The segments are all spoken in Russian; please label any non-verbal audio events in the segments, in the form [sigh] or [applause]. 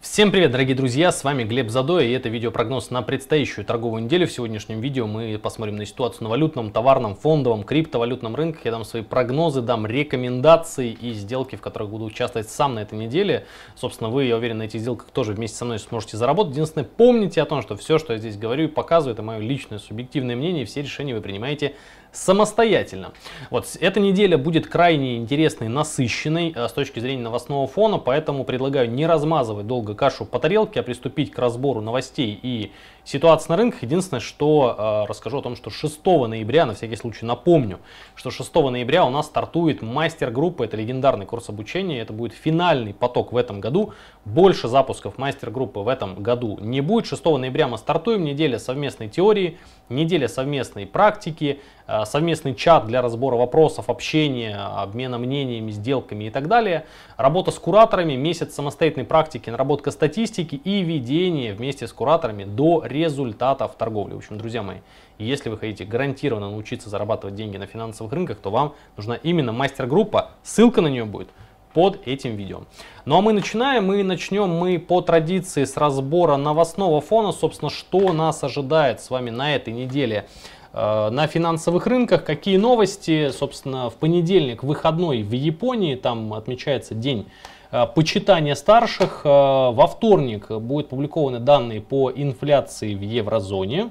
Всем привет, дорогие друзья, с вами Глеб Задоя и это видео прогноз на предстоящую торговую неделю. В сегодняшнем видео мы посмотрим на ситуацию на валютном, товарном, фондовом, криптовалютном рынке. Я дам свои прогнозы, дам рекомендации и сделки, в которых буду участвовать сам на этой неделе. Собственно, вы, я уверен, на этих сделках тоже вместе со мной сможете заработать. Единственное, помните о том, что все, что я здесь говорю и показываю, это мое личное субъективное мнение. Все решения вы принимаете самостоятельно. Вот эта неделя будет крайне интересной, насыщенной э, с точки зрения новостного фона, поэтому предлагаю не размазывать долго кашу по тарелке, а приступить к разбору новостей и ситуация на рынках. Единственное, что э, расскажу о том, что 6 ноября, на всякий случай напомню, что 6 ноября у нас стартует мастер-группа, это легендарный курс обучения, это будет финальный поток в этом году. Больше запусков мастер-группы в этом году не будет. 6 ноября мы стартуем, неделя совместной теории, неделя совместной практики, э, совместный чат для разбора вопросов, общения, обмена мнениями, сделками и так далее, работа с кураторами, месяц самостоятельной практики, наработка статистики и ведение вместе с кураторами до реализации результатов торговли. В общем, друзья мои, если вы хотите гарантированно научиться зарабатывать деньги на финансовых рынках, то вам нужна именно мастер-группа, ссылка на нее будет под этим видео. Ну а мы начинаем, мы начнем мы по традиции с разбора новостного фона, собственно, что нас ожидает с вами на этой неделе э, на финансовых рынках. Какие новости? Собственно, в понедельник выходной в Японии, там отмечается день Э, почитание старших. Э, во вторник будут публикованы данные по инфляции в еврозоне.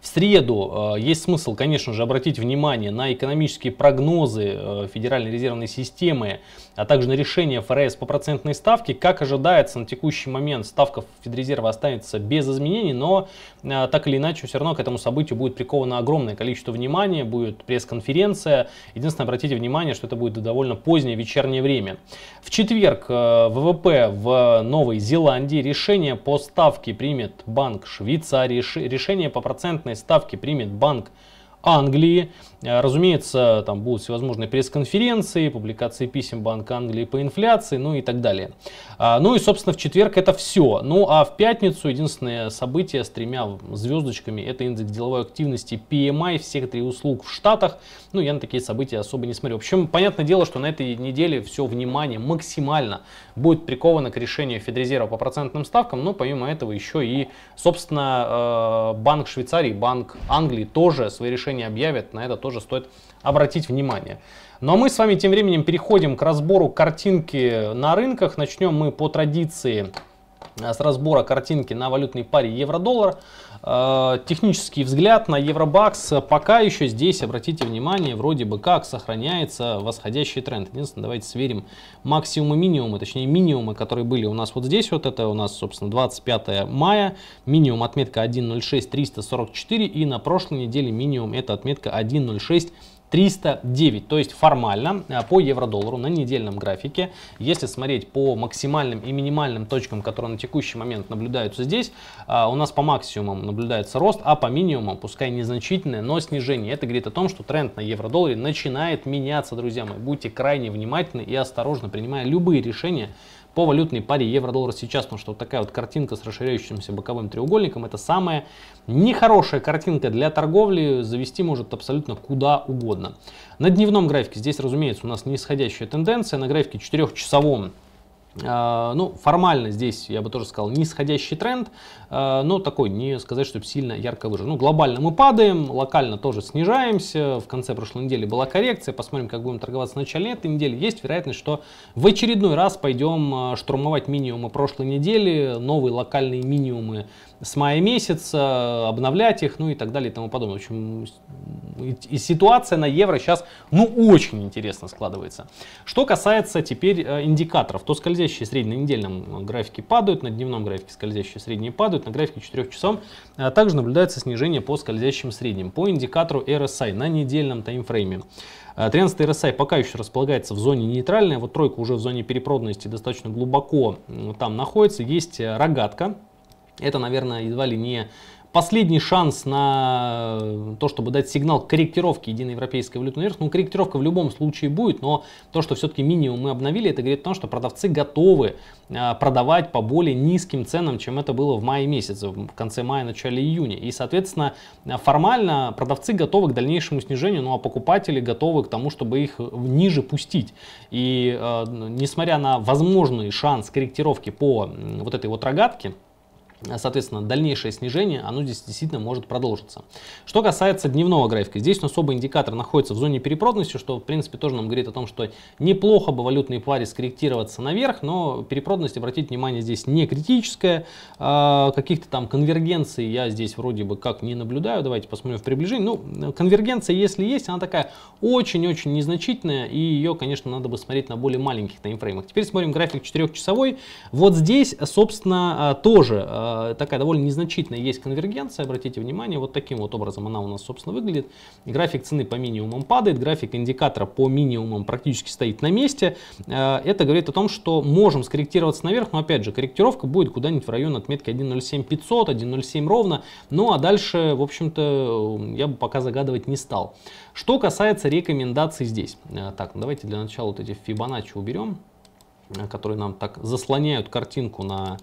В среду э, есть смысл, конечно же, обратить внимание на экономические прогнозы Федеральной резервной системы а также на решение ФРС по процентной ставке. Как ожидается, на текущий момент ставка Федрезерва останется без изменений, но а, так или иначе все равно к этому событию будет приковано огромное количество внимания, будет пресс-конференция. Единственное, обратите внимание, что это будет довольно позднее вечернее время. В четверг э, ВВП в Новой Зеландии решение по ставке примет Банк Швейцарии, решение по процентной ставке примет Банк Англии. Э, разумеется, там будут всевозможные пресс-конференции, публикации писем Банка Англии по инфляции, ну и так далее. А, ну и, собственно, в четверг это все. Ну а в пятницу единственное событие с тремя звездочками – это индекс деловой активности PMI всех три услуг в Штатах. Ну, я на такие события особо не смотрю. В общем, понятное дело, что на этой неделе все внимание максимально будет приковано к решению Федрезерва по процентным ставкам, но ну, помимо этого еще и, собственно, э, Банк Швейцарии, Банк Англии тоже свои решения объявят, на это тоже тоже стоит обратить внимание. Ну а мы с вами тем временем переходим к разбору картинки на рынках. Начнем мы по традиции э, с разбора картинки на валютной паре евро-доллар. Э, технический взгляд на Евробакс пока еще здесь, обратите внимание, вроде бы как сохраняется восходящий тренд. Единственное, давайте сверим максимумы минимумы, точнее минимумы, которые были у нас вот здесь. Вот это у нас, собственно, 25 мая. Минимум отметка 1.06 344 и на прошлой неделе минимум это отметка 1.06 309. То есть формально э, по евро-доллару на недельном графике, если смотреть по максимальным и минимальным точкам, которые на текущий момент наблюдаются здесь, э, у нас по максимумам наблюдается рост, а по минимумам, пускай незначительное, но снижение. Это говорит о том, что тренд на евро-долларе начинает меняться, друзья мои. Будьте крайне внимательны и осторожны, принимая любые решения по валютной паре евро-доллар сейчас, потому что вот такая вот картинка с расширяющимся боковым треугольником, это самая нехорошая картинка для торговли, завести может абсолютно куда угодно. На дневном графике здесь, разумеется, у нас нисходящая тенденция, на графике 4-часовом Э, ну, формально здесь, я бы тоже сказал, нисходящий тренд, э, но такой, не сказать, чтобы сильно ярко выражен. Ну, глобально мы падаем, локально тоже снижаемся, в конце прошлой недели была коррекция, посмотрим, как будем торговаться в начале этой недели. Есть вероятность, что в очередной раз пойдем э, штурмовать минимумы прошлой недели, новые локальные минимумы с мая месяца, обновлять их, ну и так далее и тому подобное. В общем, и ситуация на евро сейчас, ну, очень интересно складывается. Что касается теперь э, индикаторов, то скользящие средние на недельном графике падают, на дневном графике скользящие средние падают, на графике 4 часов э, также наблюдается снижение по скользящим средним, по индикатору RSI на недельном таймфрейме. 13 э, RSI пока еще располагается в зоне нейтральной, вот тройка уже в зоне перепроданности достаточно глубоко там находится, есть рогатка, это, наверное, едва ли не последний шанс на то, чтобы дать сигнал к корректировке единой европейской валютной наверх. Ну, корректировка в любом случае будет, но то, что все-таки минимум мы обновили, это говорит о том, что продавцы готовы а, продавать по более низким ценам, чем это было в мае месяце, в конце мая, начале июня. И, соответственно, формально продавцы готовы к дальнейшему снижению, ну а покупатели готовы к тому, чтобы их ниже пустить. И э, несмотря на возможный шанс корректировки по вот этой вот рогатке, Э, соответственно, дальнейшее снижение, оно здесь действительно может продолжиться. Что касается дневного графика, здесь у нас оба индикатора находятся в зоне перепроданности, что в принципе тоже нам говорит о том, что неплохо бы валютной паре скорректироваться наверх, но перепроданность, обратите внимание, здесь не критическая, э, каких-то там конвергенций я здесь вроде бы как не наблюдаю, давайте посмотрим в приближении. Ну, э, конвергенция, если есть, она такая очень-очень незначительная, и ее, конечно, надо бы смотреть на более маленьких таймфреймах. Теперь смотрим график 4-часовой. Вот здесь, собственно, тоже а, такая довольно незначительная есть конвергенция, обратите внимание, вот таким вот образом она у нас, собственно, выглядит. График цены по минимумам падает, график индикатора по минимумам практически стоит на месте. А, это говорит о том, что можем скорректироваться наверх, но опять же, корректировка будет куда-нибудь в район отметки 1.07500, 1.07 ровно, ну а дальше, в общем-то, я бы пока загадывать не стал. Что касается рекомендаций здесь. А, так, ну давайте для начала вот эти Fibonacci уберем, которые нам так заслоняют картинку на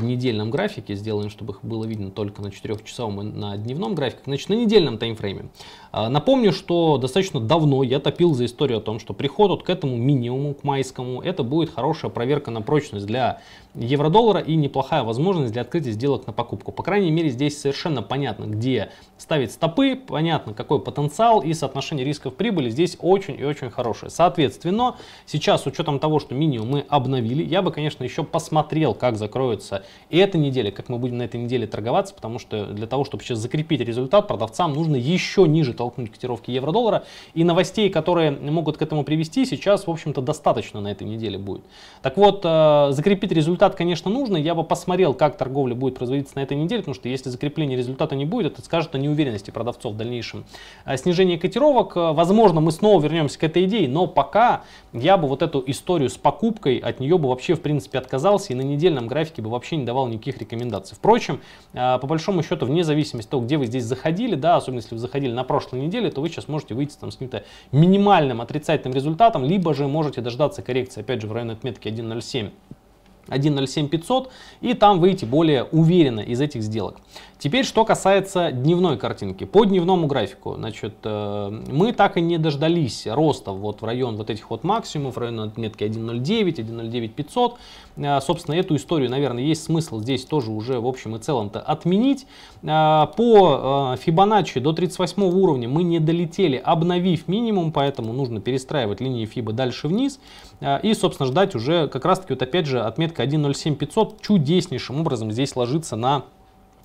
недельном графике сделаем, чтобы их было видно только на 4-часовом и на дневном графике. Значит, на недельном таймфрейме. А, напомню, что достаточно давно я топил за историю о том, что приход вот к этому минимуму, к майскому, это будет хорошая проверка на прочность для евро-доллара и неплохая возможность для открытия сделок на покупку. По крайней мере, здесь совершенно понятно, где ставить стопы, понятно, какой потенциал и соотношение рисков прибыли здесь очень и очень хорошее. Соответственно, сейчас с учетом того, что минимум мы обновили, я бы, конечно, еще посмотрел, как закроется и эта неделя, как мы будем на этой неделе торговаться, потому что для того, чтобы сейчас закрепить результат, продавцам нужно еще ниже толкнуть котировки евро-доллара. И новостей, которые могут к этому привести, сейчас, в общем-то, достаточно на этой неделе будет. Так вот, э, закрепить результат результат, конечно, нужно. Я бы посмотрел, как торговля будет производиться на этой неделе, потому что если закрепления результата не будет, это скажет о неуверенности продавцов в дальнейшем. Э, снижение котировок, э, возможно, мы снова вернемся к этой идее, но пока я бы вот эту историю с покупкой, от нее бы вообще, в принципе, отказался и на недельном графике бы вообще не давал никаких рекомендаций. Впрочем, э, по большому счету, вне зависимости от того, где вы здесь заходили, да, особенно если вы заходили на прошлой неделе, то вы сейчас можете выйти там с каким-то минимальным отрицательным результатом, либо же можете дождаться коррекции, опять же, в районе отметки 1.07. 1.07500 и там выйти более уверенно из этих сделок. Теперь, что касается дневной картинки. По дневному графику, значит, э, мы так и не дождались роста вот в район вот этих вот максимумов, в район отметки 1.09, 1.09.500. Э, собственно, эту историю, наверное, есть смысл здесь тоже уже, в общем и целом-то, отменить. Э, по Фибоначчи до 38 уровня мы не долетели, обновив минимум, поэтому нужно перестраивать линии Фиба дальше вниз. И, собственно, ждать уже как раз-таки вот опять же отметка 1.07.500 чудеснейшим образом здесь ложится на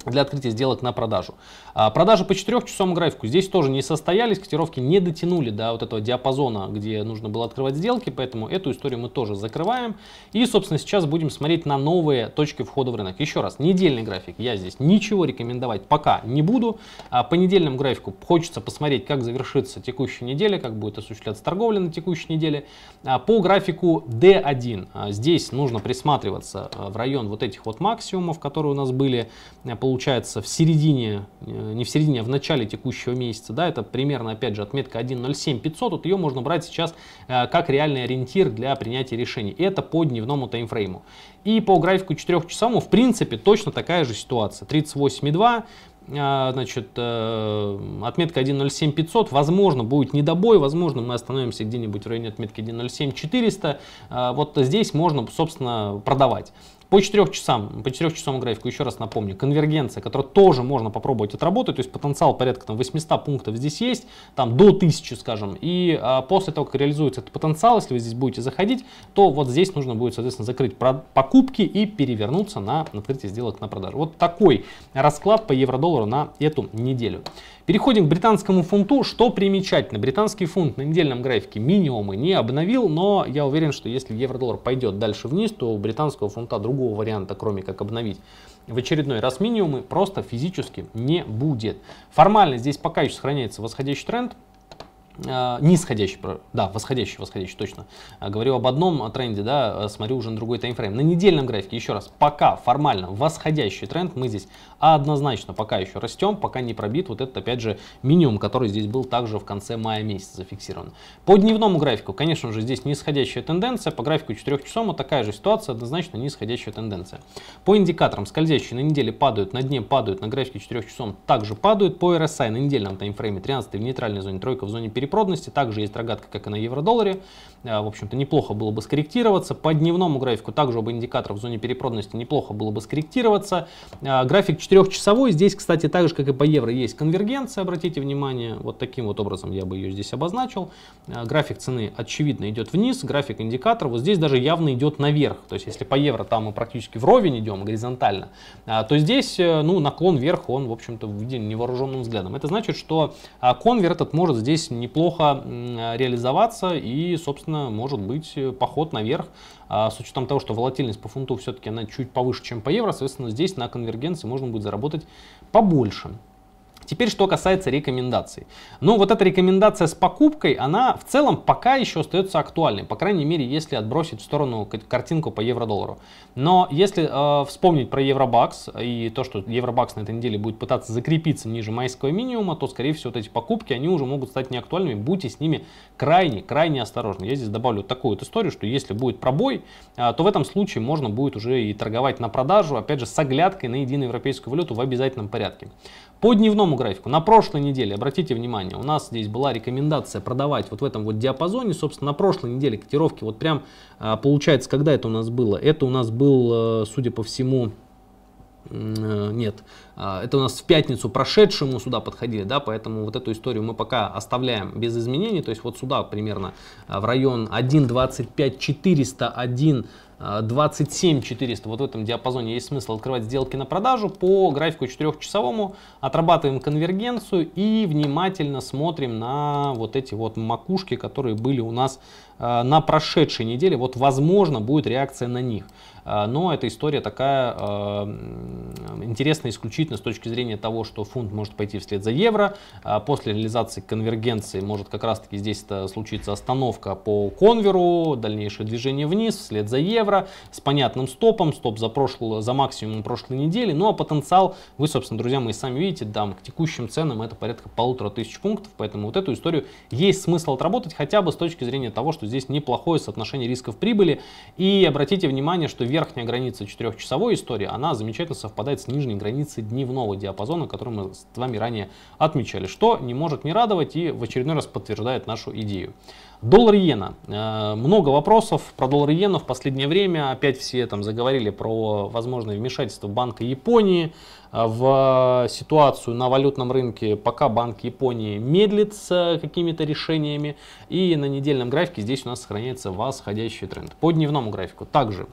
для открытия сделок на продажу. А, продажи по 4 часовому графику здесь тоже не состоялись, котировки не дотянули до вот этого диапазона, где нужно было открывать сделки, поэтому эту историю мы тоже закрываем. И, собственно, сейчас будем смотреть на новые точки входа в рынок. Еще раз, недельный график я здесь ничего рекомендовать пока не буду. А по недельному графику хочется посмотреть, как завершится текущая неделя, как будет осуществляться торговля на текущей неделе. А по графику D1 а здесь нужно присматриваться а, в район вот этих вот максимумов, которые у нас были, а, получается получается в середине, э, не в середине, а в начале текущего месяца, да, это примерно, опять же, отметка 1.07500, вот ее можно брать сейчас э, как реальный ориентир для принятия решений. Это по дневному таймфрейму. И по графику 4-часовому, в принципе, точно такая же ситуация. 38,2, э, значит, отметка 1.07500, возможно, будет недобой, возможно, мы остановимся где нибудь в районе отметки 1.07400. Вот здесь можно, собственно, продавать. По четырех часам, по четырех часам графику, еще раз напомню, конвергенция, которую тоже можно попробовать отработать, то есть потенциал порядка там 800 пунктов здесь есть, там до 1000, скажем, и а, после того, как реализуется этот потенциал, если вы здесь будете заходить, то вот здесь нужно будет, соответственно, закрыть покупки и перевернуться на открытие сделок на продажу. Вот такой расклад по евро-доллару на эту неделю. Переходим к британскому фунту. Что примечательно, британский фунт на недельном графике минимумы не обновил, но я уверен, что если евро-доллар пойдет дальше вниз, то у британского фунта другого варианта, кроме как обновить в очередной раз минимумы, просто физически не будет. Формально здесь пока еще сохраняется восходящий тренд, Э, нисходящий, да, восходящий, восходящий, точно. Э, говорю об одном тренде, да, э, смотрю уже на другой таймфрейм. На недельном графике, еще раз, пока формально восходящий тренд, мы здесь однозначно пока еще растем, пока не пробит вот этот, опять же, минимум, который здесь был также в конце мая месяца зафиксирован. По дневному графику, конечно же, здесь нисходящая тенденция, по графику 4 часов такая же ситуация, однозначно нисходящая тенденция. По индикаторам скользящие на неделе падают, на дне падают, на графике 4 часов также падают, по RSI на недельном таймфрейме 13 в нейтральной зоне, тройка в зоне перемены перепроданности. Также есть рогатка, как и на евро-долларе. Э, в общем-то, неплохо было бы скорректироваться. По дневному графику также оба индикатора в зоне перепроданности неплохо было бы скорректироваться. Э, график 4-часовой. Здесь, кстати, так же, как и по евро, есть конвергенция. Обратите внимание, вот таким вот образом я бы ее здесь обозначил. Э, график цены, очевидно, идет вниз. График индикатора вот здесь даже явно идет наверх. То есть, если по евро там мы практически вровень идем горизонтально, то здесь ну, наклон вверх, он, в общем-то, виден невооруженным взглядом. Это значит, что конвер этот может здесь не неплохо реализоваться и, собственно, может быть поход наверх. А с учетом того, что волатильность по фунту все-таки она чуть повыше, чем по евро, соответственно, здесь на конвергенции можно будет заработать побольше. Теперь, что касается рекомендаций. Ну, вот эта рекомендация с покупкой, она в целом пока еще остается актуальной. По крайней мере, если отбросить в сторону картинку по евро-доллару. Но если э, вспомнить про евробакс и то, что евробакс на этой неделе будет пытаться закрепиться ниже майского минимума, то, скорее всего, вот эти покупки, они уже могут стать неактуальными. Будьте с ними крайне, крайне осторожны. Я здесь добавлю такую вот историю, что если будет пробой, э, то в этом случае можно будет уже и торговать на продажу, опять же, с оглядкой на единую европейскую валюту в обязательном порядке. По дневному графику, на прошлой неделе, обратите внимание, у нас здесь была рекомендация продавать вот в этом вот диапазоне, собственно, на прошлой неделе котировки, вот прям а, получается, когда это у нас было? Это у нас был, э, судя по всему, Э, нет. А, это у нас в пятницу прошедшему сюда подходили, да, поэтому вот эту историю мы пока оставляем без изменений. То есть вот сюда примерно а, в район 1.25 401 27 400, вот в этом диапазоне есть смысл открывать сделки на продажу. По графику четырехчасовому, отрабатываем конвергенцию и внимательно смотрим на вот эти вот макушки, которые были у нас а, на прошедшей неделе. Вот возможно будет реакция на них. А, но эта история такая а, интересная исключительно с точки зрения того, что фунт может пойти вслед за евро. А после реализации конвергенции может как раз-таки здесь случиться остановка по конверу, дальнейшее движение вниз вслед за евро с понятным стопом, стоп за, прошлый, за максимум прошлой недели. Ну а потенциал, вы, собственно, друзья мои, сами видите, да к текущим ценам это порядка полутора тысяч пунктов, поэтому вот эту историю есть смысл отработать хотя бы с точки зрения того, что здесь неплохое соотношение рисков прибыли. И обратите внимание, что верхняя граница четырехчасовой истории, она замечательно совпадает с нижней границей дневного диапазона, который мы с вами ранее отмечали, что не может не радовать и в очередной раз подтверждает нашу идею. Доллар иена. Э, много вопросов про доллар иена в последнее время. Опять все там заговорили про возможное вмешательство Банка Японии э, в ситуацию на валютном рынке. Пока Банк Японии медлит с какими-то решениями. И на недельном графике здесь у нас сохраняется восходящий тренд. По дневному графику также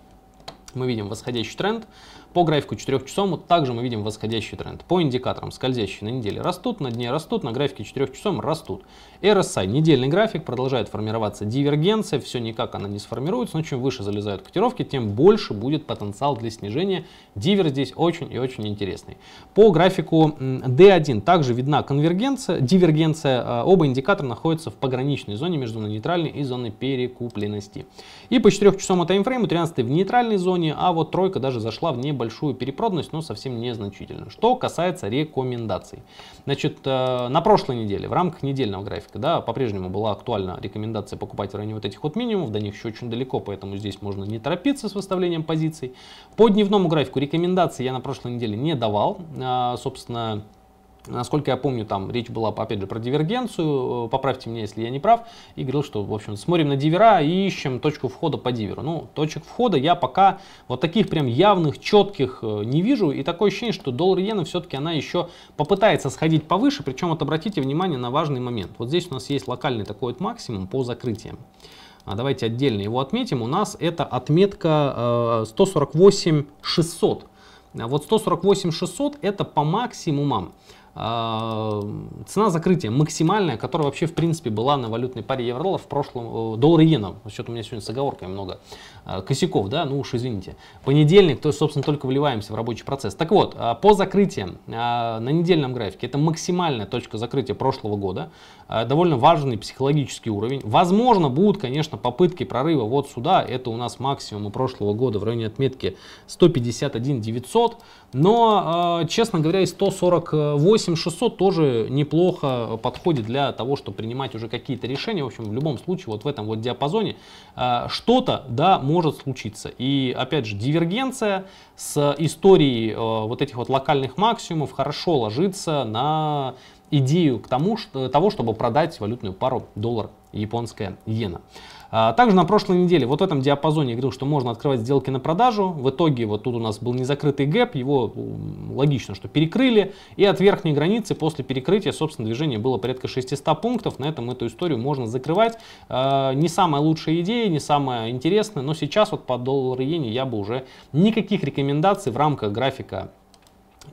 мы видим восходящий тренд, по графику 4 часовому также мы видим восходящий тренд. По индикаторам скользящие на неделе растут, на дне растут, на графике 4 часовом растут. RSI, недельный график, продолжает формироваться дивергенция, все никак она не сформируется, но чем выше залезают котировки, тем больше будет потенциал для снижения. Дивер здесь очень и очень интересный. По графику D1 также видна конвергенция, дивергенция, а, оба индикатора находятся в пограничной зоне между нейтральной и зоной перекупленности. И по 4-часовому таймфрейму 13 в нейтральной зоне, а вот тройка даже зашла в небо небольшую перепроданность, но совсем незначительную. Что касается рекомендаций. Значит, э, на прошлой неделе в рамках недельного графика да, по-прежнему была актуальна рекомендация покупать в районе вот этих вот минимумов, до них еще очень далеко, поэтому здесь можно не торопиться с выставлением позиций. По дневному графику рекомендации я на прошлой неделе не давал, э, собственно, Насколько я помню, там речь была, опять же, про дивергенцию, э, поправьте меня, если я не прав, и говорил, что, в общем, смотрим на дивера и ищем точку входа по диверу. Ну, точек входа я пока вот таких прям явных, четких э, не вижу, и такое ощущение, что доллар иена все-таки она еще попытается сходить повыше, причем вот обратите внимание на важный момент. Вот здесь у нас есть локальный такой вот максимум по закрытиям. А давайте отдельно его отметим. У нас это отметка 148 э, 600. А вот 148 600 это по максимумам. А, цена закрытия максимальная, которая вообще в принципе была на валютной паре евро доллар в прошлом, э, доллар иена, Счет у меня сегодня с оговоркой много а, косяков, да, ну уж извините. Понедельник, то есть, собственно, только вливаемся в рабочий процесс. Так вот, а, по закрытиям на недельном графике, это максимальная точка закрытия прошлого года, Э, довольно важный психологический уровень. Возможно, будут, конечно, попытки прорыва вот сюда. Это у нас максимум прошлого года в районе отметки 151 900. Но, э, честно говоря, и 148 600 тоже неплохо подходит для того, чтобы принимать уже какие-то решения. В общем, в любом случае, вот в этом вот диапазоне э, что-то, да, может случиться. И, опять же, дивергенция с историей вот этих вот локальных максимумов хорошо ложится на идею к тому, что, того, чтобы продать валютную пару доллар японская иена. А, также на прошлой неделе вот в этом диапазоне я говорил, что можно открывать сделки на продажу. В итоге вот тут у нас был незакрытый гэп, его логично, что перекрыли. И от верхней границы после перекрытия, собственно, движение было порядка 600 пунктов. На этом эту историю можно закрывать. А, не самая лучшая идея, не самая интересная, но сейчас вот по доллару иене я бы уже никаких рекомендаций в рамках графика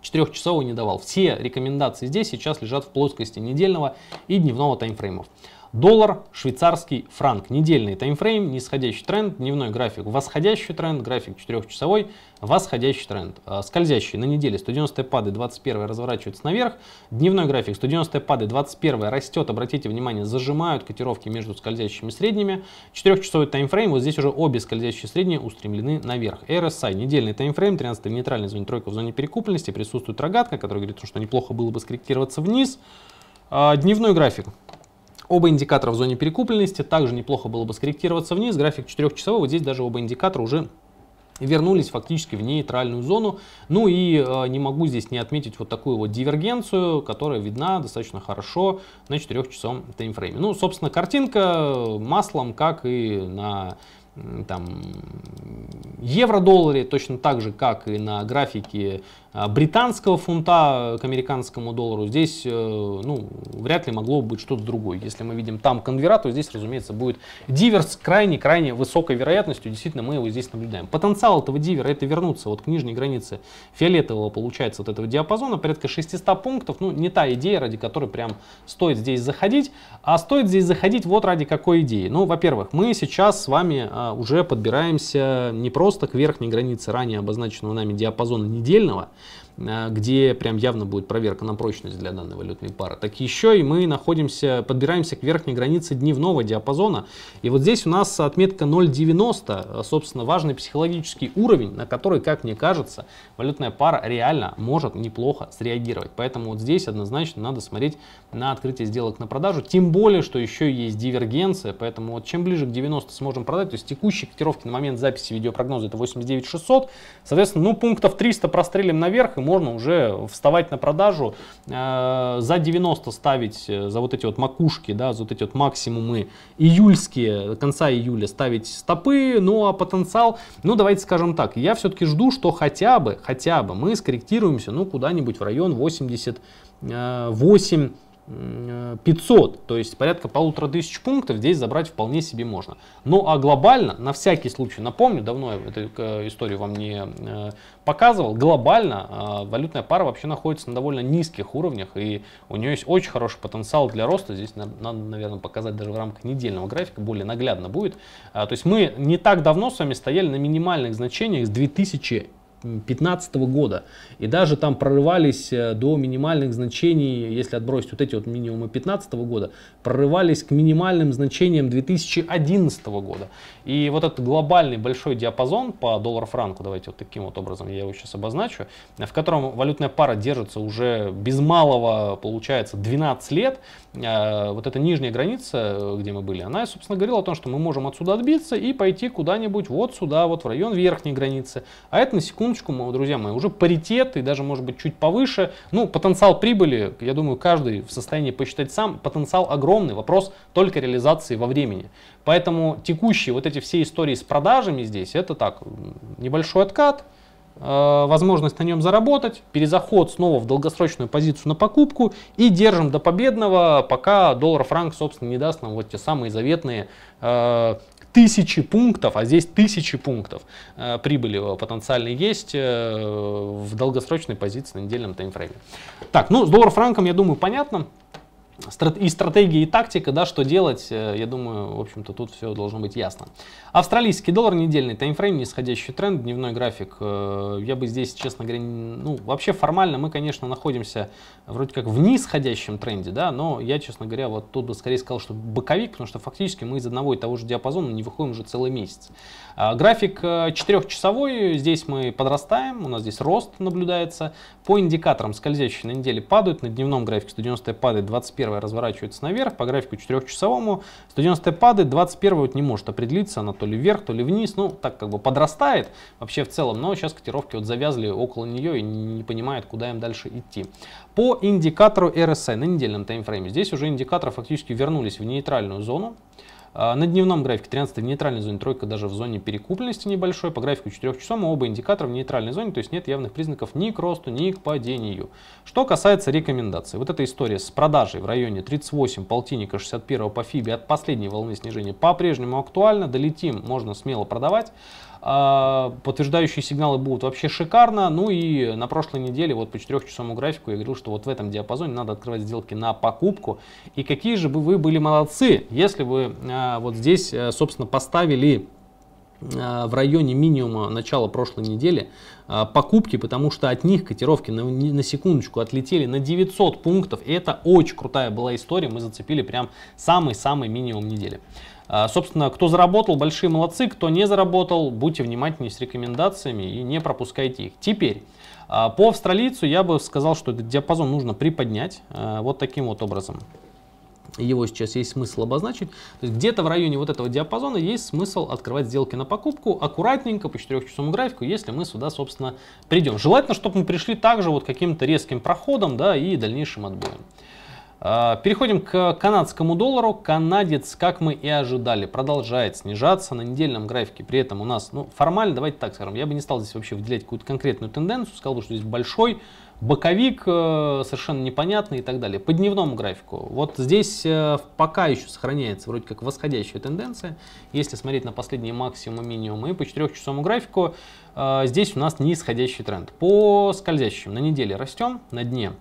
4-часового не давал. Все рекомендации здесь сейчас лежат в плоскости недельного и дневного таймфреймов. Доллар, швейцарский франк. Недельный таймфрейм, нисходящий тренд, дневной график, восходящий тренд, график четырехчасовой, восходящий тренд. А, Скользящий на неделе 190 пады, 21 разворачивается наверх. Дневной график 190 пады, 21 растет, обратите внимание, зажимают котировки между скользящими средними. четырехчасовой часовой таймфрейм, вот здесь уже обе скользящие средние устремлены наверх. RSI, недельный таймфрейм, 13 нейтральный зоне тройка в зоне перекупленности, присутствует рогатка, которая говорит, что неплохо было бы скорректироваться вниз. А, дневной график. Оба индикатора в зоне перекупленности. Также неплохо было бы скорректироваться вниз. График 4-часового, здесь даже оба индикатора уже вернулись фактически в нейтральную зону. Ну и э, не могу здесь не отметить вот такую вот дивергенцию, которая видна достаточно хорошо на 4-часовом таймфрейме. Ну, собственно, картинка э, маслом, как и на там евро-долларе, точно так же, как и на графике а, британского фунта к американскому доллару, здесь э, ну, вряд ли могло быть что-то другое. Если мы видим там конвера, то здесь, разумеется, будет диверс крайне-крайне высокой вероятностью. Действительно, мы его здесь наблюдаем. Потенциал этого дивера это вернуться вот к нижней границе фиолетового, получается, вот этого диапазона, порядка 600 пунктов. Ну, не та идея, ради которой прям стоит здесь заходить. А стоит здесь заходить вот ради какой идеи. Ну, во-первых, мы сейчас с вами а, уже подбираемся не просто к верхней границе ранее обозначенного нами диапазона недельного, Э, где прям явно будет проверка на прочность для данной валютной пары, так еще и мы находимся, подбираемся к верхней границе дневного диапазона. И вот здесь у нас отметка 0.90, э, собственно, важный психологический уровень, на который, как мне кажется, валютная пара реально может неплохо среагировать. Поэтому вот здесь однозначно надо смотреть на открытие сделок на продажу, тем более, что еще есть дивергенция, поэтому вот чем ближе к 90 сможем продать, то есть текущие котировки на момент записи видеопрогноза это 89,600. соответственно, ну пунктов 300 прострелим наверх, наверх, и можно уже вставать на продажу, э, за 90 ставить, э, за вот эти вот макушки, да, за вот эти вот максимумы июльские, конца июля ставить стопы, ну а потенциал, ну давайте скажем так, я все-таки жду, что хотя бы, хотя бы мы скорректируемся, ну куда-нибудь в район 88 500, то есть порядка полутора тысяч пунктов здесь забрать вполне себе можно. Ну а глобально, на всякий случай, напомню, давно я эту э, историю вам не э, показывал, глобально э, валютная пара вообще находится на довольно низких уровнях и у нее есть очень хороший потенциал для роста. Здесь надо, наверное, показать даже в рамках недельного графика, более наглядно будет. А, то есть мы не так давно с вами стояли на минимальных значениях с 2000 2015 года. И даже там прорывались э, до минимальных значений, если отбросить вот эти вот минимумы 2015 года, прорывались к минимальным значениям 2011 года. И вот этот глобальный большой диапазон по доллар-франку, давайте вот таким вот образом я его сейчас обозначу, в котором валютная пара держится уже без малого, получается, 12 лет, э, вот эта нижняя граница, э, где мы были, она, собственно, говорила о том, что мы можем отсюда отбиться и пойти куда-нибудь вот сюда, вот в район верхней границы. А это на секунду секундочку, друзья мои, уже паритет и даже, может быть, чуть повыше. Ну, потенциал прибыли, я думаю, каждый в состоянии посчитать сам. Потенциал огромный, вопрос только реализации во времени. Поэтому текущие вот эти все истории с продажами здесь, это так, небольшой откат, э, возможность на нем заработать, перезаход снова в долгосрочную позицию на покупку и держим до победного, пока доллар-франк, собственно, не даст нам вот те самые заветные э, тысячи пунктов, а здесь тысячи пунктов э, прибыли э, потенциально есть э, в долгосрочной позиции на недельном таймфрейме. Так, ну с доллар-франком, я думаю, понятно и стратегия, и тактика, да, что делать, э, я думаю, в общем-то, тут все должно быть ясно. Австралийский доллар, недельный таймфрейм, нисходящий тренд, дневной график. Э, я бы здесь, честно говоря, ну, вообще формально мы, конечно, находимся вроде как в нисходящем тренде, да, но я, честно говоря, вот тут бы скорее сказал, что боковик, потому что фактически мы из одного и того же диапазона не выходим уже целый месяц. А, график э, четырехчасовой, здесь мы подрастаем, у нас здесь рост наблюдается. По индикаторам скользящие на неделе падают, на дневном графике 190 падает 21 21 разворачивается наверх по графику 4-часовому. 190 падает, 21 вот не может определиться, она то ли вверх, то ли вниз. Ну, так как бы подрастает вообще в целом, но сейчас котировки вот завязли около нее и не понимают, куда им дальше идти. По индикатору RSI на недельном таймфрейме. Здесь уже индикаторы фактически вернулись в нейтральную зону. А, на дневном графике 13 в нейтральной зоне, тройка даже в зоне перекупленности небольшой. По графику 4 часов оба индикатора в нейтральной зоне, то есть нет явных признаков ни к росту, ни к падению. Что касается рекомендаций. Вот эта история с продажей в районе 38, полтинника 61 по фибе от последней волны снижения по-прежнему актуальна. Долетим, можно смело продавать. А, подтверждающие сигналы будут вообще шикарно. Ну и на прошлой неделе, вот по четырехчасовому графику, я говорил, что вот в этом диапазоне надо открывать сделки на покупку. И какие же бы вы были молодцы, если бы а, вот здесь, э, собственно, поставили э, в районе минимума начала прошлой недели а, покупки, потому что от них котировки на, на секундочку отлетели на 900 пунктов. И это очень крутая была история. Мы зацепили прям самый-самый минимум недели. А, собственно, кто заработал, большие молодцы, кто не заработал, будьте внимательнее с рекомендациями и не пропускайте их. Теперь, а, по австралийцу я бы сказал, что этот диапазон нужно приподнять а, вот таким вот образом. Его сейчас есть смысл обозначить. То есть где-то в районе вот этого диапазона есть смысл открывать сделки на покупку аккуратненько по 4 часовому графику, если мы сюда, собственно, придем. Желательно, чтобы мы пришли также вот каким-то резким проходом да, и дальнейшим отбоем. А, переходим к канадскому доллару. Канадец, как мы и ожидали, продолжает снижаться на недельном графике. При этом у нас, ну, формально, давайте так скажем, я бы не стал здесь вообще выделять какую-то конкретную тенденцию, сказал бы, что здесь большой боковик, э, совершенно непонятный и так далее. По дневному графику, вот здесь э, пока еще сохраняется вроде как восходящая тенденция, если смотреть на последние максимумы, минимумы, и по 4-часовому графику э, здесь у нас нисходящий тренд. По скользящим на неделе растем, на дне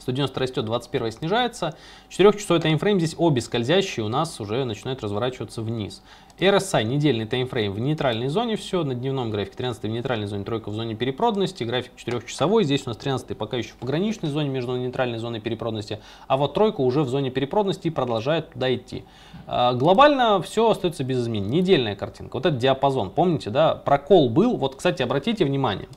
190 растет, 21 снижается. 4-часовой таймфрейм здесь обе скользящие у нас уже начинают разворачиваться вниз. RSI, недельный таймфрейм в нейтральной зоне все, на дневном графике 13 в нейтральной зоне, тройка в зоне перепроданности, график 4-часовой, здесь у нас 13 пока еще в пограничной зоне между нейтральной зоной перепроданности, а вот тройка уже в зоне перепроданности и продолжает туда идти. А, глобально все остается без изменений, недельная картинка, вот этот диапазон, помните, да, прокол был, вот, кстати, обратите внимание,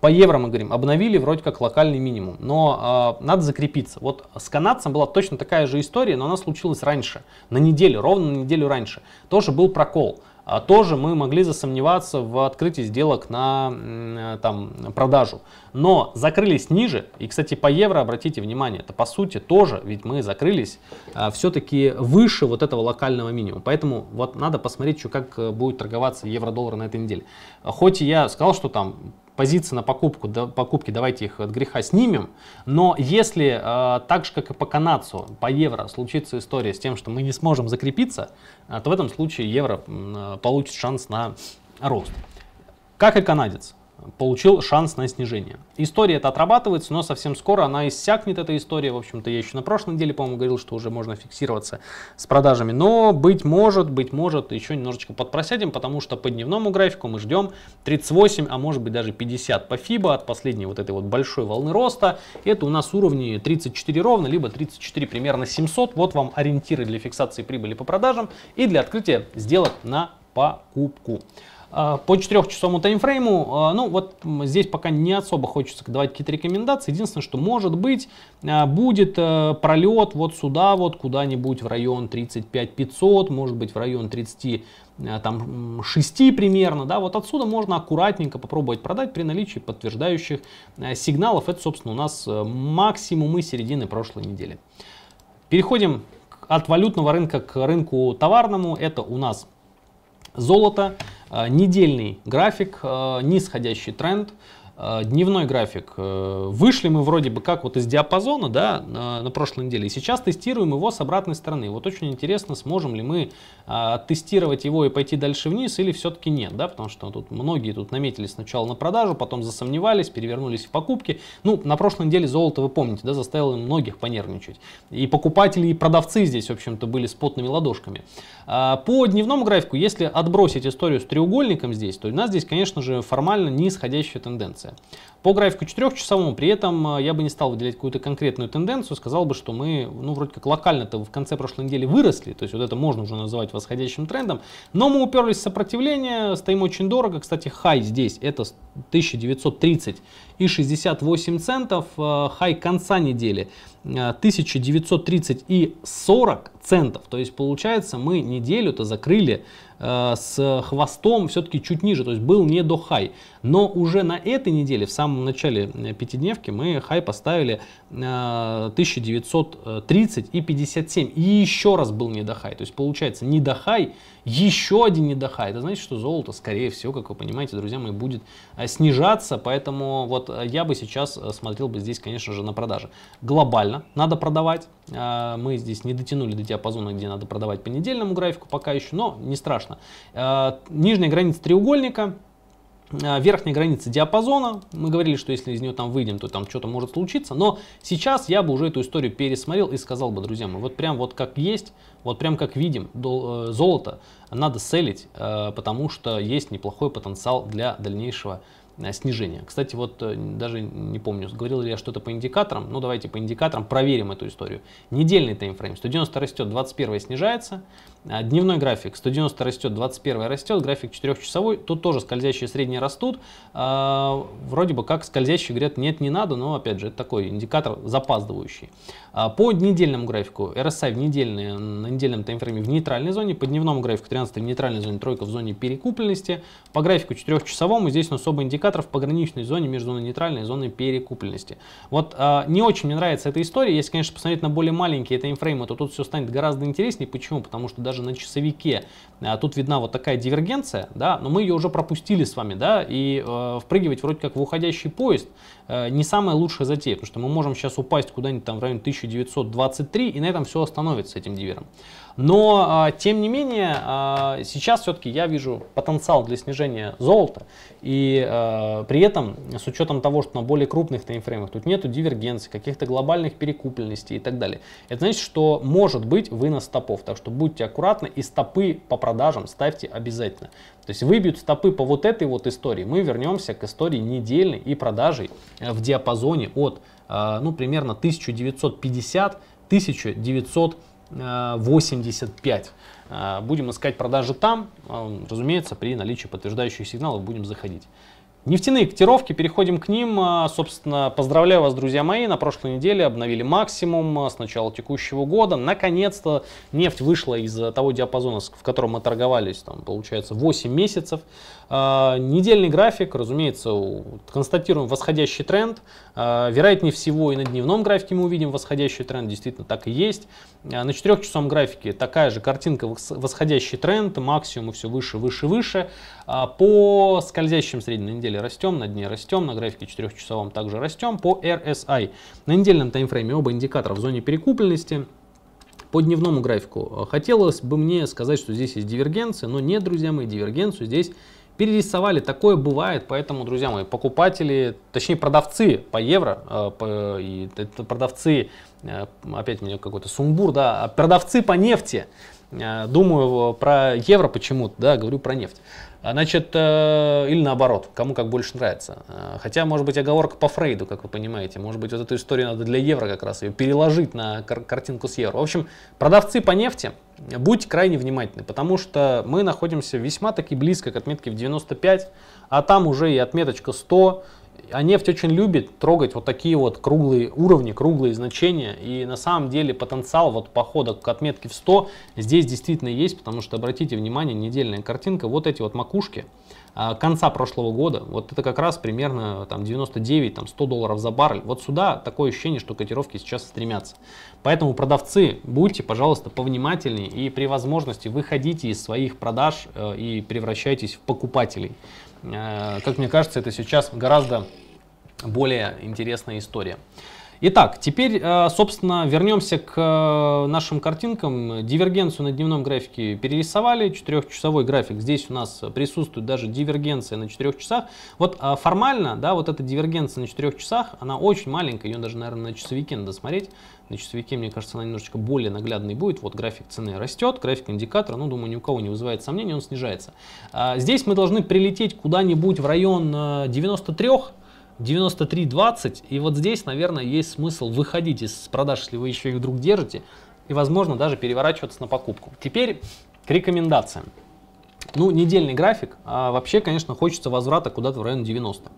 по евро мы говорим, обновили вроде как локальный минимум, но э, надо закрепиться. Вот с канадцем была точно такая же история, но она случилась раньше, на неделю, ровно на неделю раньше. Тоже был прокол. А тоже мы могли засомневаться в открытии сделок на э, там, продажу. Но закрылись ниже, и, кстати, по евро, обратите внимание, это по сути тоже, ведь мы закрылись а, все-таки выше вот этого локального минимума. Поэтому вот надо посмотреть, что, как э, будет торговаться евро-доллар на этой неделе. Хоть и я сказал, что там позиции на покупку, до, покупки, давайте их от греха снимем. Но если э, так же, как и по канадцу, по евро случится история с тем, что мы не сможем закрепиться, э, то в этом случае евро э, получит шанс на рост. Как и канадец получил шанс на снижение. История это отрабатывается, но совсем скоро она иссякнет, эта история. В общем-то, я еще на прошлой неделе, по-моему, говорил, что уже можно фиксироваться с продажами. Но, быть может, быть может, еще немножечко подпросядем, потому что по дневному графику мы ждем 38, а может быть даже 50 по FIBA от последней вот этой вот большой волны роста. Это у нас уровни 34 ровно, либо 34 примерно 700. Вот вам ориентиры для фиксации прибыли по продажам и для открытия сделок на покупку. А, по четырехчасовому таймфрейму, а, ну вот здесь пока не особо хочется давать какие-то рекомендации. Единственное, что может быть, а, будет э, пролет вот сюда, вот куда-нибудь в район 35 500, может быть в район 30 э, там 6 примерно, да, вот отсюда можно аккуратненько попробовать продать при наличии подтверждающих э, сигналов. Это, собственно, у нас максимум и середины прошлой недели. Переходим от валютного рынка к рынку товарному. Это у нас Золото, э, недельный график, э, нисходящий тренд – Э, дневной график. Э, вышли мы вроде бы как вот из диапазона да, на, на прошлой неделе, и сейчас тестируем его с обратной стороны. Вот очень интересно, сможем ли мы а, э, тестировать его и пойти дальше вниз или все-таки нет, да, потому что тут многие тут наметили сначала на продажу, потом засомневались, перевернулись в покупки. Ну, на прошлой неделе золото, вы помните, да, заставило многих понервничать. И покупатели, и продавцы здесь, в общем-то, были спотными ладошками. А, по дневному графику, если отбросить историю с треугольником здесь, то у нас здесь, конечно же, формально нисходящая тенденция тенденция. По графику четырехчасовому при этом э, я бы не стал выделять какую-то конкретную тенденцию, сказал бы, что мы, ну, вроде как локально-то в конце прошлой недели выросли, то есть вот это можно уже называть восходящим трендом, но мы уперлись в сопротивление, стоим очень дорого, кстати, хай здесь это 1930 и 68 центов, э, хай конца недели 1930 э, и 40 центов. То есть получается мы неделю-то закрыли э, с хвостом все-таки чуть ниже, то есть был не до хай. Но уже на этой неделе, в самом начале пятидневки, мы хай поставили э, 1930 и 57. И еще раз был не до хай. То есть получается не до хай еще один недохай. Это значит, что золото, скорее всего, как вы понимаете, друзья мои, будет э, снижаться, поэтому вот э, я бы сейчас э, смотрел бы здесь, конечно же, на продажи. Глобально надо продавать. Мы здесь не дотянули до диапазона, где надо продавать по недельному графику пока еще, но не страшно. Нижняя граница треугольника – Э, верхняя граница диапазона. Мы говорили, что если из нее там выйдем, то там что-то может случиться. Но сейчас я бы уже эту историю пересмотрел и сказал бы, друзья мои, вот прям вот как есть, вот прям как видим, э, золото надо селить, э, потому что есть неплохой потенциал для дальнейшего Э, снижение. Кстати, вот э, даже не помню, говорил ли я что-то по индикаторам, ну давайте по индикаторам проверим эту историю. Недельный таймфрейм 190 растет, 21 снижается, а, дневной график 190 растет, 21 растет, график 4-часовой, тут тоже скользящие средние растут, а, вроде бы как скользящие говорят, нет, не надо, но опять же, это такой индикатор запаздывающий. А, по недельному графику RSI в недельной, на недельном таймфрейме в нейтральной зоне, по дневному графику 13 в нейтральной зоне, тройка в зоне перекупленности, по графику 4-часовому здесь у нас оба индикатора индикаторов в пограничной зоне между нейтральной зоной перекупленности. Вот э, не очень мне нравится эта история. Если, конечно, посмотреть на более маленькие это таймфреймы, то тут все станет гораздо интереснее. Почему? Потому что даже на часовике э, тут видна вот такая дивергенция, да, но мы ее уже пропустили с вами, да, и э, впрыгивать вроде как в уходящий поезд Э, не самая лучшая затея, потому что мы можем сейчас упасть куда-нибудь там в районе 1923, и на этом все остановится с этим дивером. Но, а, тем не менее, а, сейчас все-таки я вижу потенциал для снижения золота, и а, при этом, с учетом того, что на более крупных таймфреймах тут нету дивергенции, каких-то глобальных перекупленностей и так далее, это значит, что может быть вынос стопов, так что будьте аккуратны и стопы по продажам ставьте обязательно. То есть выбьют стопы по вот этой вот истории, мы вернемся к истории недельной и продажей э, в диапазоне от э, ну, примерно 1950-1985. Э, будем искать продажи там, разумеется, при наличии подтверждающих сигналов будем заходить. Нефтяные котировки, переходим к ним. А, собственно, поздравляю вас, друзья мои. На прошлой неделе обновили максимум а, с начала текущего года. Наконец-то нефть вышла из э, того диапазона, в котором мы торговались, там, получается, 8 месяцев. А, недельный график, разумеется, констатируем восходящий тренд. А, вероятнее всего и на дневном графике мы увидим восходящий тренд, действительно так и есть. А, на 4-часовом графике такая же картинка, восходящий тренд, максимумы все выше, выше, выше. По скользящим средним на неделе растем, на дне растем, на графике 4-часовом также растем. По RSI на недельном таймфрейме оба индикатора в зоне перекупленности. По дневному графику хотелось бы мне сказать, что здесь есть дивергенция, но нет, друзья мои, дивергенцию здесь перерисовали. Такое бывает, поэтому, друзья мои, покупатели, точнее продавцы по евро, э, по, и, это продавцы, э, опять у меня какой-то сумбур, да, а продавцы по нефти, Э, думаю про евро почему-то, да, говорю про нефть. А, значит, э, или наоборот, кому как больше нравится. Э, хотя, может быть, оговорка по Фрейду, как вы понимаете. Может быть, вот эту историю надо для евро как раз ее переложить на кар картинку с евро. В общем, продавцы по нефти, будьте крайне внимательны, потому что мы находимся весьма таки близко к отметке в 95, а там уже и отметочка 100, а нефть очень любит трогать вот такие вот круглые уровни, круглые значения. И на самом деле потенциал вот похода к отметке в 100 здесь действительно есть, потому что, обратите внимание, недельная картинка, вот эти вот макушки а, конца прошлого года, вот это как раз примерно там 99, там 100 долларов за баррель. Вот сюда такое ощущение, что котировки сейчас стремятся. Поэтому продавцы, будьте, пожалуйста, повнимательнее и при возможности выходите из своих продаж э, и превращайтесь в покупателей. Э, как мне кажется, это сейчас гораздо более интересная история. Итак, теперь, э, собственно, вернемся к э, нашим картинкам. Дивергенцию на дневном графике перерисовали, четырехчасовой график. Здесь у нас присутствует даже дивергенция на четырех часах. Вот а формально, да, вот эта дивергенция на четырех часах, она очень маленькая, ее даже, наверное, на часовике надо смотреть. На часовике, мне кажется, она немножечко более наглядной будет. Вот график цены растет, график индикатора, ну, думаю, ни у кого не вызывает сомнений, он снижается. А здесь мы должны прилететь куда-нибудь в район 93 э, 93.20, и вот здесь, наверное, есть смысл выходить из продаж, если вы еще их вдруг держите, и, возможно, даже переворачиваться на покупку. Теперь к рекомендациям. Ну, недельный график, а вообще, конечно, хочется возврата куда-то в район 90.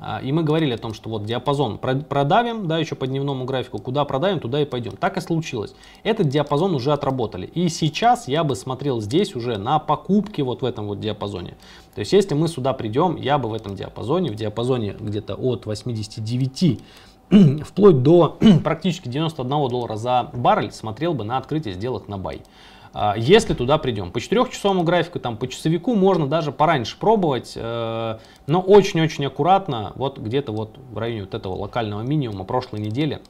А, и мы говорили о том, что вот диапазон продавим, да, еще по дневному графику, куда продавим, туда и пойдем. Так и случилось. Этот диапазон уже отработали. И сейчас я бы смотрел здесь уже на покупки вот в этом вот диапазоне. То есть если мы сюда придем, я бы в этом диапазоне, в диапазоне где-то от 89 [clears throat] вплоть до [clears throat] практически 91 доллара за баррель смотрел бы на открытие сделок на бай. А, если туда придем. По четырехчасовому графику, там, по часовику можно даже пораньше пробовать, э, но очень-очень аккуратно, вот где-то вот в районе вот этого локального минимума прошлой недели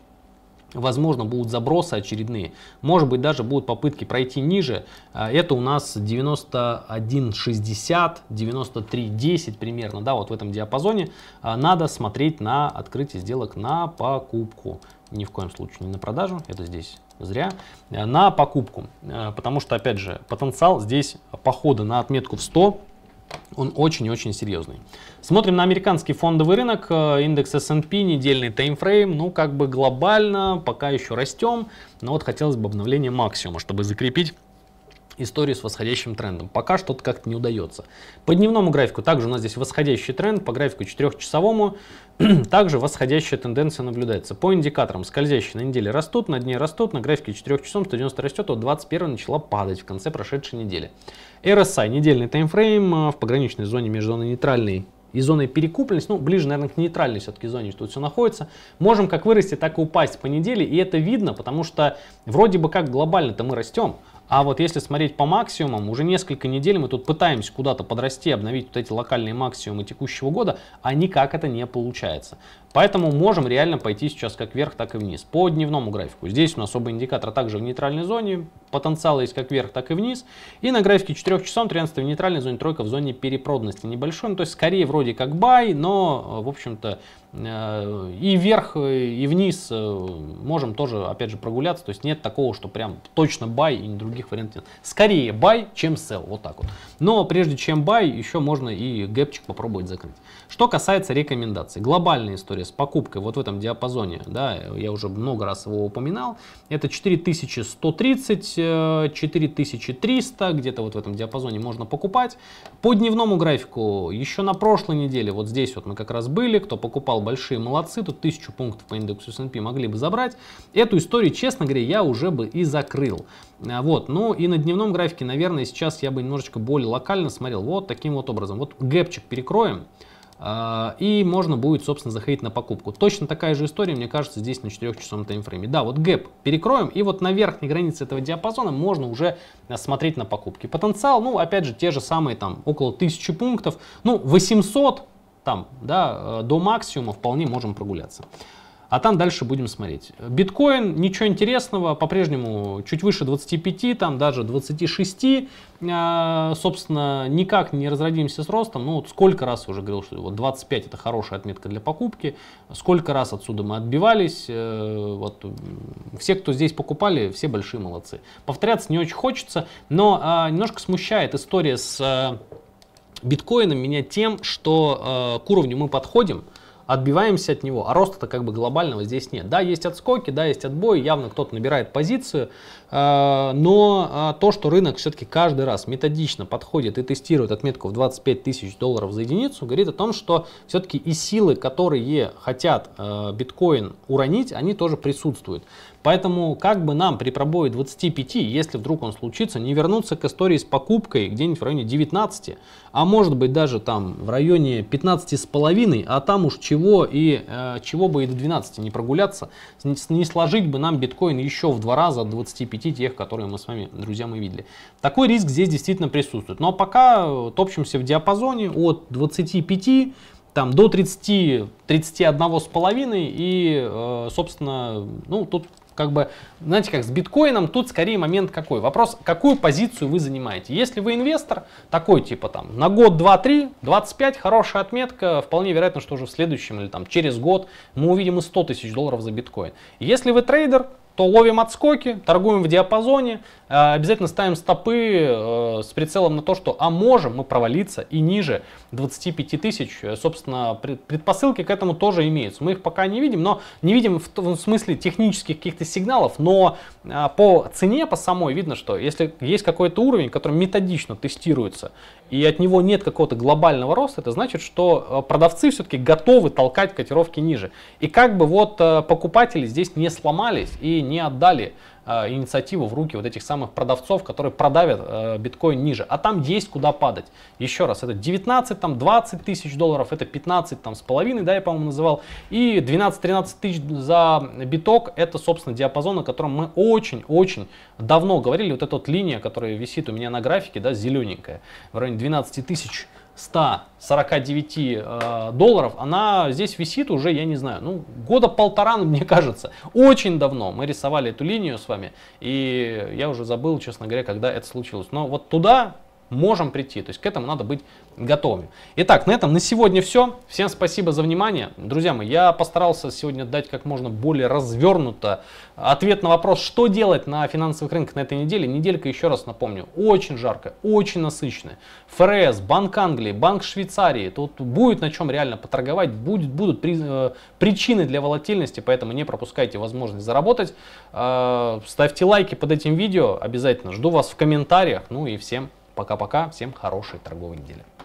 Возможно, будут забросы очередные. Может быть, даже будут попытки пройти ниже. А, это у нас 91.60, 93.10 примерно, да, вот в этом диапазоне. А, надо смотреть на открытие сделок на покупку. Ни в коем случае не на продажу, это здесь зря. А, на покупку, потому что, опять же, потенциал здесь похода на отметку в 100 он очень-очень серьезный. Смотрим на американский фондовый рынок. Э, индекс S&P, недельный таймфрейм. Ну, как бы глобально пока еще растем. Но вот хотелось бы обновление максимума, чтобы закрепить историю с восходящим трендом. Пока что-то как-то не удается. По дневному графику также у нас здесь восходящий тренд, по графику четырехчасовому [clears throat] также восходящая тенденция наблюдается. По индикаторам скользящие на неделе растут, на дне растут, на графике 4 часов 190 растет, а 21 начала падать в конце прошедшей недели. RSI, недельный таймфрейм а, в пограничной зоне между зоной нейтральной и зоной перекупленности, ну, ближе, наверное, к нейтральной все-таки зоне, что тут все находится, можем как вырасти, так и упасть по неделе, и это видно, потому что вроде бы как глобально-то мы растем, а вот если смотреть по максимумам, уже несколько недель мы тут пытаемся куда-то подрасти, обновить вот эти локальные максимумы текущего года, а никак это не получается. Поэтому можем реально пойти сейчас как вверх, так и вниз. По дневному графику. Здесь у нас оба индикатора также в нейтральной зоне. Потенциал есть как вверх, так и вниз. И на графике 4 часов 13 в нейтральной зоне, тройка в зоне перепроданности небольшой. Ну, то есть скорее вроде как бай, но э, в общем-то Э, и вверх, э, и вниз э, можем тоже, опять же, прогуляться. То есть нет такого, что прям точно бай и других вариантов нет. Скорее бай, чем sell, вот так вот. Но прежде чем бай, еще можно и гэпчик попробовать закрыть. Что касается рекомендаций. Глобальная история с покупкой вот в этом диапазоне, да, я уже много раз его упоминал, это 4130, 4300, где-то вот в этом диапазоне можно покупать. По дневному графику еще на прошлой неделе, вот здесь вот мы как раз были, кто покупал большие молодцы, тут тысячу пунктов по индексу S&P могли бы забрать. Эту историю, честно говоря, я уже бы и закрыл. А, вот, ну и на дневном графике, наверное, сейчас я бы немножечко более локально смотрел вот таким вот образом. Вот гэпчик перекроем. А, и можно будет, собственно, заходить на покупку. Точно такая же история, мне кажется, здесь на 4-часовом таймфрейме. Да, вот гэп перекроем, и вот на верхней границе этого диапазона можно уже а, смотреть на покупки. Потенциал, ну, опять же, те же самые там около 1000 пунктов. Ну, 800, там, да, э, до максимума вполне можем прогуляться. А там дальше будем смотреть. Биткоин, ничего интересного, по-прежнему чуть выше 25, там даже 26. Э, собственно, никак не разродимся с ростом. Ну, вот сколько раз уже говорил, что вот 25 это хорошая отметка для покупки. Сколько раз отсюда мы отбивались. Э, вот, все, кто здесь покупали, все большие молодцы. Повторяться не очень хочется, но а, немножко смущает история с биткоина меня тем, что э, к уровню мы подходим, отбиваемся от него, а роста-то как бы глобального здесь нет. Да, есть отскоки, да, есть отбой. явно кто-то набирает позицию, а, но а, то, что рынок все-таки каждый раз методично подходит и тестирует отметку в 25 тысяч долларов за единицу, говорит о том, что все-таки и силы, которые хотят а, биткоин уронить, они тоже присутствуют. Поэтому как бы нам при пробое 25, если вдруг он случится, не вернуться к истории с покупкой где-нибудь в районе 19, а может быть даже там в районе 15 с половиной, а там уж чего и чего бы и до 12 не прогуляться, не сложить бы нам биткоин еще в два раза от 25 10 тех, которые мы с вами, друзья, мы видели. Такой риск здесь действительно присутствует. Но пока э, топчемся в диапазоне от 25 там до 30, 31 с половиной и, э, собственно, ну тут как бы, знаете, как с биткоином, тут скорее момент какой. Вопрос, какую позицию вы занимаете. Если вы инвестор, такой типа там на год, два-три, 25, хорошая отметка, вполне вероятно, что уже в следующем или там через год мы увидим и 100 тысяч долларов за биткоин. Если вы трейдер, то ловим отскоки, торгуем в диапазоне, Э, обязательно ставим стопы э, с прицелом на то, что а можем мы провалиться и ниже 25 тысяч. Э, собственно, предпосылки к этому тоже имеются. Мы их пока не видим, но не видим в том смысле технических каких-то сигналов, но по цене, по самой видно, что если есть какой-то уровень, который методично тестируется, и от него нет какого-то глобального роста, это значит, что продавцы все-таки готовы толкать котировки ниже. И как бы вот покупатели здесь не сломались и не отдали Э, инициативу в руки вот этих самых продавцов, которые продавят э, биткоин ниже. А там есть куда падать. Еще раз, это 19, там 20 тысяч долларов, это 15 там с половиной, да, я, по-моему, называл. И 12-13 тысяч за биток, это, собственно, диапазон, о котором мы очень-очень давно говорили. Вот эта вот линия, которая висит у меня на графике, да, зелененькая, в районе 12 тысяч 149 э, долларов, она здесь висит уже, я не знаю, ну, года полтора, [laughs] мне кажется. Очень давно мы рисовали эту линию с вами, и я уже забыл, честно говоря, когда это случилось. Но вот туда можем прийти. То есть к этому надо быть готовым. Итак, на этом на сегодня все. Всем спасибо за внимание. Друзья мои, я постарался сегодня дать как можно более развернуто ответ на вопрос, что делать на финансовых рынках на этой неделе. Неделька, еще раз напомню, очень жаркая, очень насыщенная. ФРС, Банк Англии, Банк Швейцарии. Тут будет на чем реально поторговать, будет, будут при, э, причины для волатильности, поэтому не пропускайте возможность заработать. Э, ставьте лайки под этим видео обязательно. Жду вас в комментариях. Ну и всем пока. Пока-пока, всем хорошей торговой недели.